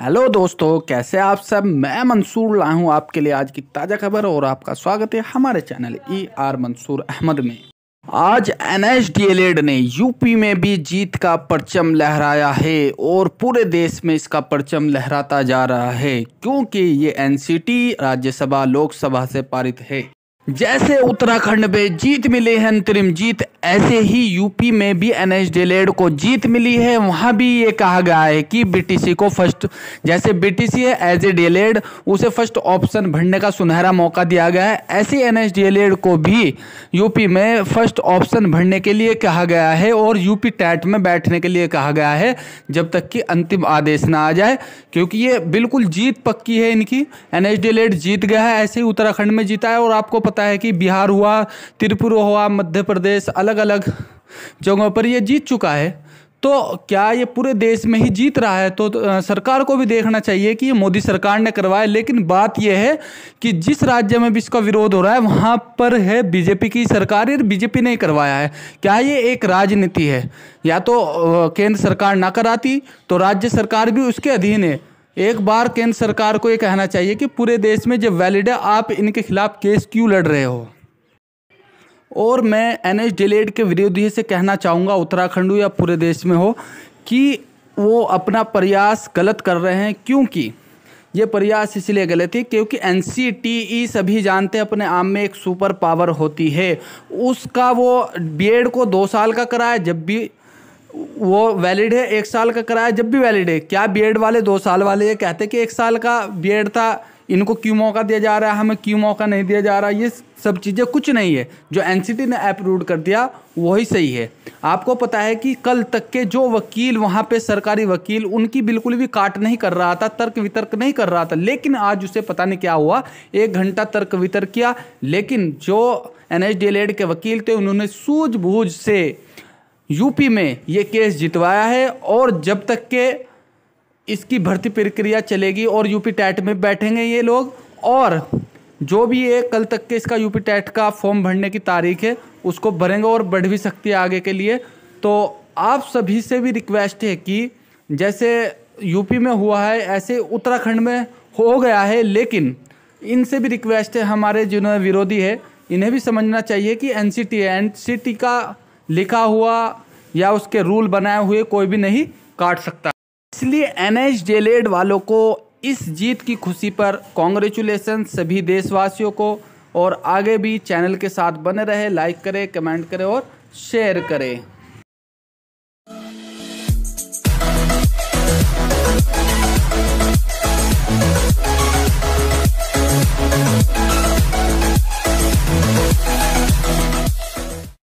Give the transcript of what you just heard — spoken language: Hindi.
हेलो दोस्तों कैसे आप सब मैं मंसूर लाया हूँ आपके लिए आज की ताज़ा खबर और आपका स्वागत है हमारे channel E e R Mansoor Ahmad में आज एन एच e ने यूपी में भी जीत का परचम लहराया है और पूरे देश में इसका परचम लहराता जा रहा है क्योंकि ये एन राज्यसभा लोकसभा से पारित है जैसे उत्तराखंड में जीत मिले हैं अंतरिम जीत ऐसे ही यूपी में भी एन एच को जीत मिली है वहाँ भी ये कहा गया है कि बीटीसी को फर्स्ट जैसे बीटीसी है एज ए डेलेड उसे फर्स्ट ऑप्शन भरने का सुनहरा मौका दिया गया है ऐसे एन एच को भी यूपी में फर्स्ट ऑप्शन भरने के लिए कहा गया है और यूपी टैट में बैठने के लिए कहा गया है जब तक कि अंतिम आदेश ना आ जाए क्योंकि ये बिल्कुल जीत पक्की है इनकी एन एच जीत गया है ऐसे ही उत्तराखंड में जीता है और आपको पता है कि बिहार हुआ त्रिपुरा हुआ मध्य प्रदेश अलग अलग अलग जगहों पर ये जीत चुका है तो क्या ये पूरे देश में ही जीत रहा है तो, सरकार को भी देखना चाहिए कि मोदी सरकार ने करवाया लेकिन बात यह है कि जिस राज्य में भी इसका विरोध हो रहा है वहाँ पर है बीजेपी की सरकार और बीजेपी ने ही करवाया है क्या ये एक राजनीति है या तो केंद्र सरकार ना कराती तो राज्य सरकार भी उसके अधीन है एक बार केंद्र सरकार को ये कहना चाहिए कि पूरे देश में जब वैलिड है आप इनके खिलाफ केस क्यों लड़ रहे हो और मैं एन एच डिलेड के विरोधी से कहना चाहूँगा उत्तराखंड या पूरे देश में हो कि वो अपना प्रयास गलत कर रहे हैं क्योंकि ये प्रयास इसलिए गलत है क्योंकि एन सी टी ई सभी जानते हैं अपने आम में एक सुपर पावर होती है उसका वो बी एड को दो साल का कराए जब भी वो वैलिड है एक साल का कराया जब भी वैलिड है क्या बी एड वाले दो साल वाले ये कहते कि एक साल का बी एड था इनको क्यों मौका दिया जा रहा है हमें क्यों मौका नहीं दिया जा रहा ये सब चीज़ें कुछ नहीं है जो एन ने अप्रूव कर दिया वही सही है आपको पता है कि कल तक के जो वकील वहाँ पे सरकारी वकील उनकी बिल्कुल भी काट नहीं कर रहा था तर्क वितर्क नहीं कर रहा था लेकिन आज उसे पता नहीं क्या हुआ एक घंटा तर्क वितर्क किया लेकिन जो एन एच के वकील थे उन्होंने सूझबूझ से यूपी में ये केस जितवाया है और जब तक के इसकी भर्ती प्रक्रिया चलेगी और यूपी टैट में बैठेंगे ये लोग और जो भी ये कल तक के इसका यूपी टैट का फॉर्म भरने की तारीख है उसको भरेंगे और बढ़ भी सकती है आगे के लिए तो आप सभी से भी रिक्वेस्ट है कि जैसे यूपी में हुआ है ऐसे उत्तराखंड में हो गया है लेकिन इनसे भी रिक्वेस्ट है हमारे जिन्होंने विरोधी है इन्हें भी समझना चाहिए कि N C T N C T का लिखा हुआ या उसके रूल बनाए हुए कोई भी नहीं काट सकता इसलिए एन एच वालों को इस जीत की खुशी पर कॉन्ग्रेचुलेसन सभी देशवासियों को और आगे भी चैनल के साथ बने रहे लाइक करें कमेंट करें और शेयर करें